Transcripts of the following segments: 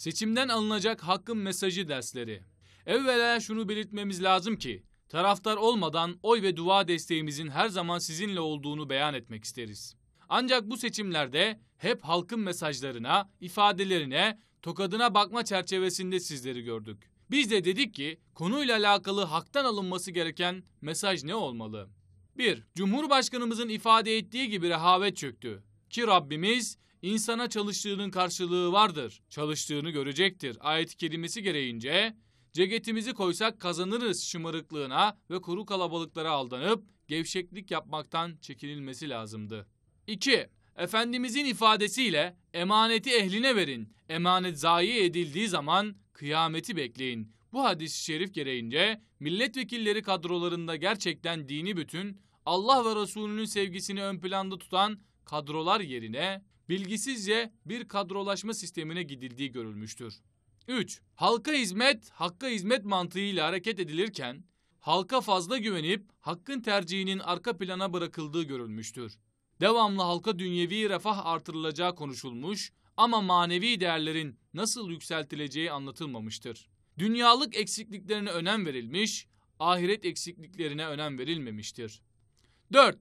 Seçimden alınacak hakkın mesajı dersleri. Evvela şunu belirtmemiz lazım ki taraftar olmadan oy ve dua desteğimizin her zaman sizinle olduğunu beyan etmek isteriz. Ancak bu seçimlerde hep halkın mesajlarına, ifadelerine, tokadına bakma çerçevesinde sizleri gördük. Biz de dedik ki konuyla alakalı haktan alınması gereken mesaj ne olmalı? 1. Cumhurbaşkanımızın ifade ettiği gibi rehavet çöktü. Ki Rabbimiz insana çalıştığının karşılığı vardır. Çalıştığını görecektir. Ayet-i kerimesi gereğince ceketimizi koysak kazanırız şımarıklığına ve kuru kalabalıklara aldanıp gevşeklik yapmaktan çekinilmesi lazımdı. 2. Efendimizin ifadesiyle emaneti ehline verin. Emanet zayi edildiği zaman kıyameti bekleyin. Bu hadis-i şerif gereğince milletvekilleri kadrolarında gerçekten dini bütün, Allah ve Resulünün sevgisini ön planda tutan kadrolar yerine bilgisizce bir kadrolaşma sistemine gidildiği görülmüştür. 3. Halka hizmet, hakka hizmet mantığıyla hareket edilirken, halka fazla güvenip hakkın tercihinin arka plana bırakıldığı görülmüştür. Devamlı halka dünyevi refah artırılacağı konuşulmuş ama manevi değerlerin nasıl yükseltileceği anlatılmamıştır. Dünyalık eksikliklerine önem verilmiş, ahiret eksikliklerine önem verilmemiştir. 4.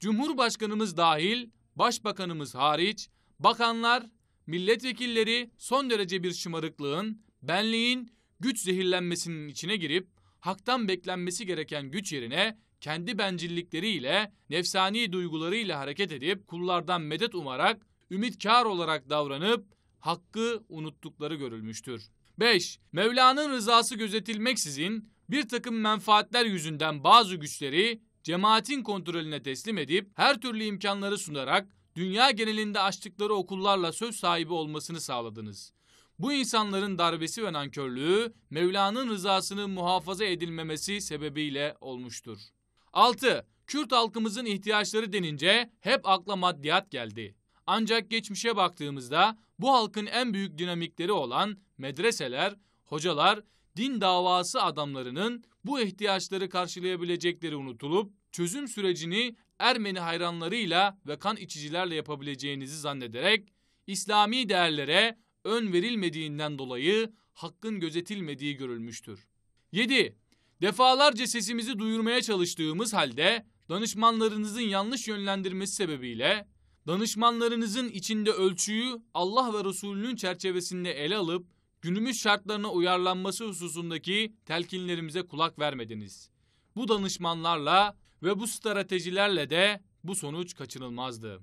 Cumhurbaşkanımız dahil başbakanımız hariç bakanlar, milletvekilleri son derece bir şımarıklığın, benliğin, güç zehirlenmesinin içine girip haktan beklenmesi gereken güç yerine kendi bencillikleriyle, nefsani duygularıyla hareket edip kullardan medet umarak, ümitkar olarak davranıp hakkı unuttukları görülmüştür. 5. Mevla'nın rızası gözetilmeksizin bir takım menfaatler yüzünden bazı güçleri cemaatin kontrolüne teslim edip her türlü imkanları sunarak dünya genelinde açtıkları okullarla söz sahibi olmasını sağladınız. Bu insanların darbesi ve nankörlüğü Mevla'nın rızasının muhafaza edilmemesi sebebiyle olmuştur. 6. Kürt halkımızın ihtiyaçları denince hep akla maddiyat geldi. Ancak geçmişe baktığımızda bu halkın en büyük dinamikleri olan medreseler, hocalar, din davası adamlarının bu ihtiyaçları karşılayabilecekleri unutulup çözüm sürecini Ermeni hayranlarıyla ve kan içicilerle yapabileceğinizi zannederek İslami değerlere ön verilmediğinden dolayı hakkın gözetilmediği görülmüştür. 7. Defalarca sesimizi duyurmaya çalıştığımız halde danışmanlarınızın yanlış yönlendirmesi sebebiyle danışmanlarınızın içinde ölçüyü Allah ve Resulünün çerçevesinde ele alıp günümüz şartlarına uyarlanması hususundaki telkinlerimize kulak vermediniz. Bu danışmanlarla ve bu stratejilerle de bu sonuç kaçınılmazdı.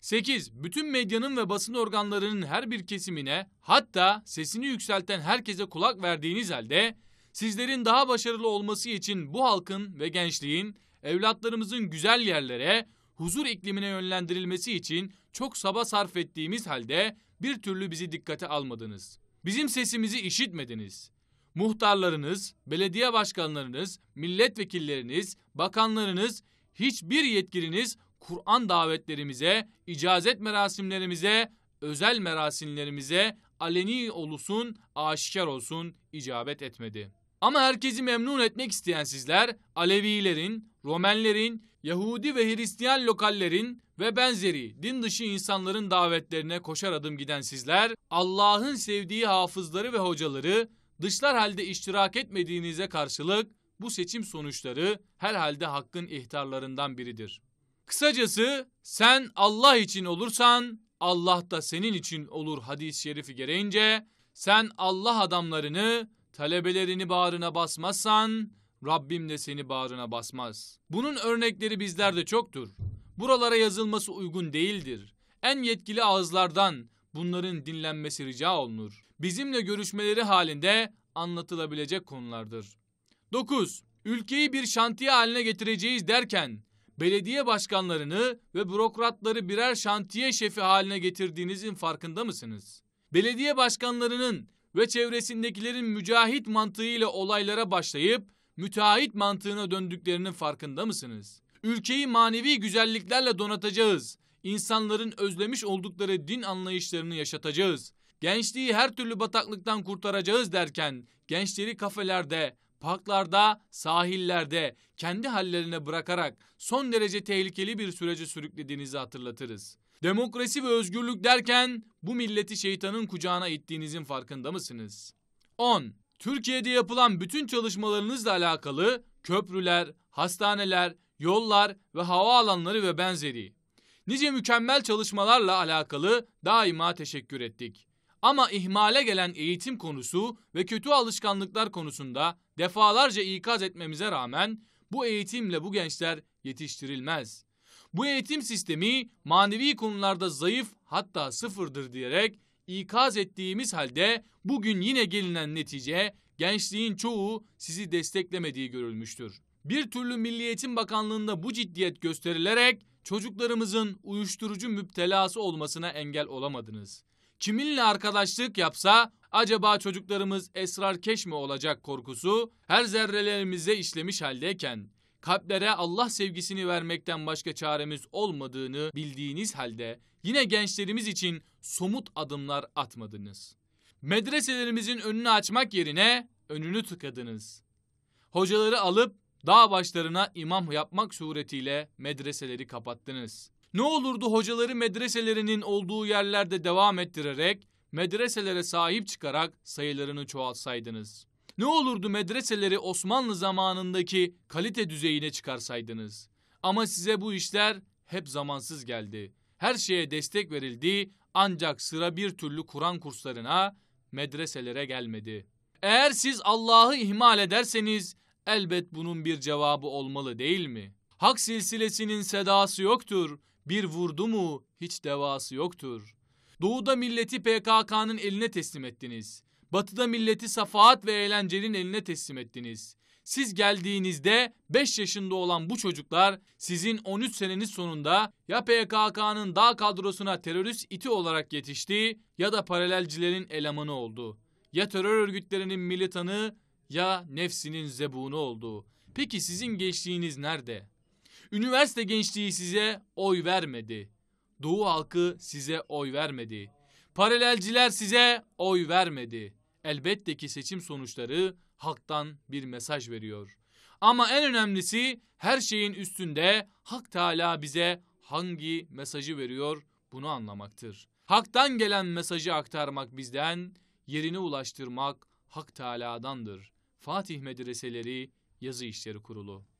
8. Bütün medyanın ve basın organlarının her bir kesimine hatta sesini yükselten herkese kulak verdiğiniz halde sizlerin daha başarılı olması için bu halkın ve gençliğin evlatlarımızın güzel yerlere, huzur iklimine yönlendirilmesi için çok saba sarf ettiğimiz halde bir türlü bizi dikkate almadınız. Bizim sesimizi işitmediniz muhtarlarınız, belediye başkanlarınız, milletvekilleriniz, bakanlarınız, hiçbir yetkiliniz Kur'an davetlerimize, icazet merasimlerimize, özel merasimlerimize aleni olusun, aşikar olsun icabet etmedi. Ama herkesi memnun etmek isteyen sizler Alevilerin, Romenlerin, Yahudi ve Hristiyan lokallerin ve benzeri din dışı insanların davetlerine koşar adım giden sizler Allah'ın sevdiği hafızları ve hocaları dışlar halde iştirak etmediğinize karşılık bu seçim sonuçları herhalde hakkın ihtarlarından biridir. Kısacası sen Allah için olursan Allah da senin için olur hadis-i şerifi gereğince sen Allah adamlarını, talebelerini bağrına basmazsan Rabbim de seni bağrına basmaz. Bunun örnekleri bizlerde çoktur. Buralara yazılması uygun değildir. En yetkili ağızlardan bunların dinlenmesi rica olunur bizimle görüşmeleri halinde anlatılabilecek konulardır. 9. Ülkeyi bir şantiye haline getireceğiz derken belediye başkanlarını ve bürokratları birer şantiye şefi haline getirdiğinizin farkında mısınız? Belediye başkanlarının ve çevresindekilerin mücahit mantığıyla olaylara başlayıp müteahhit mantığına döndüklerinin farkında mısınız? Ülkeyi manevi güzelliklerle donatacağız. İnsanların özlemiş oldukları din anlayışlarını yaşatacağız gençliği her türlü bataklıktan kurtaracağız derken gençleri kafelerde, parklarda, sahillerde kendi hallerine bırakarak son derece tehlikeli bir sürece sürüklediğinizi hatırlatırız. Demokrasi ve özgürlük derken bu milleti şeytanın kucağına ittiğinizin farkında mısınız? 10. Türkiye'de yapılan bütün çalışmalarınızla alakalı köprüler, hastaneler, yollar ve havaalanları ve benzeri. Nice mükemmel çalışmalarla alakalı daima teşekkür ettik. Ama ihmale gelen eğitim konusu ve kötü alışkanlıklar konusunda defalarca ikaz etmemize rağmen bu eğitimle bu gençler yetiştirilmez. Bu eğitim sistemi manevi konularda zayıf hatta sıfırdır diyerek ikaz ettiğimiz halde bugün yine gelinen netice gençliğin çoğu sizi desteklemediği görülmüştür. Bir türlü Milli Eğitim Bakanlığı'nda bu ciddiyet gösterilerek çocuklarımızın uyuşturucu müptelası olmasına engel olamadınız kiminle arkadaşlık yapsa acaba çocuklarımız esrarkeş mi olacak korkusu her zerrelerimize işlemiş haldeyken kalplere Allah sevgisini vermekten başka çaremiz olmadığını bildiğiniz halde yine gençlerimiz için somut adımlar atmadınız. Medreselerimizin önünü açmak yerine önünü tıkadınız. Hocaları alıp dağ başlarına imam yapmak suretiyle medreseleri kapattınız. Ne olurdu hocaları medreselerinin olduğu yerlerde devam ettirerek, medreselere sahip çıkarak sayılarını çoğaltsaydınız. Ne olurdu medreseleri Osmanlı zamanındaki kalite düzeyine çıkarsaydınız? Ama size bu işler hep zamansız geldi. Her şeye destek verildi ancak sıra bir türlü Kur'an kurslarına, medreselere gelmedi. Eğer siz Allah'ı ihmal ederseniz elbet bunun bir cevabı olmalı değil mi? Hak silsilesinin sedası yoktur. Bir vurdu mu hiç devası yoktur. Doğuda milleti PKK'nın eline teslim ettiniz. Batıda milleti safahat ve eğlencenin eline teslim ettiniz. Siz geldiğinizde 5 yaşında olan bu çocuklar sizin 13 seneniz sonunda ya PKK'nın dağ kadrosuna terörist iti olarak yetişti ya da paralelcilerin elemanı oldu. Ya terör örgütlerinin militanı ya nefsinin zebunu oldu. Peki sizin gençliğiniz nerede? Üniversite gençliği size oy vermedi. Doğu halkı size oy vermedi. Paralelciler size oy vermedi. Elbette ki seçim sonuçları halktan bir mesaj veriyor. Ama en önemlisi her şeyin üstünde Hak Teala bize hangi mesajı veriyor bunu anlamaktır. Hak'tan gelen mesajı aktarmak bizden, yerine ulaştırmak Hak Teala'dandır. Fatih Medreseleri Yazı İşleri Kurulu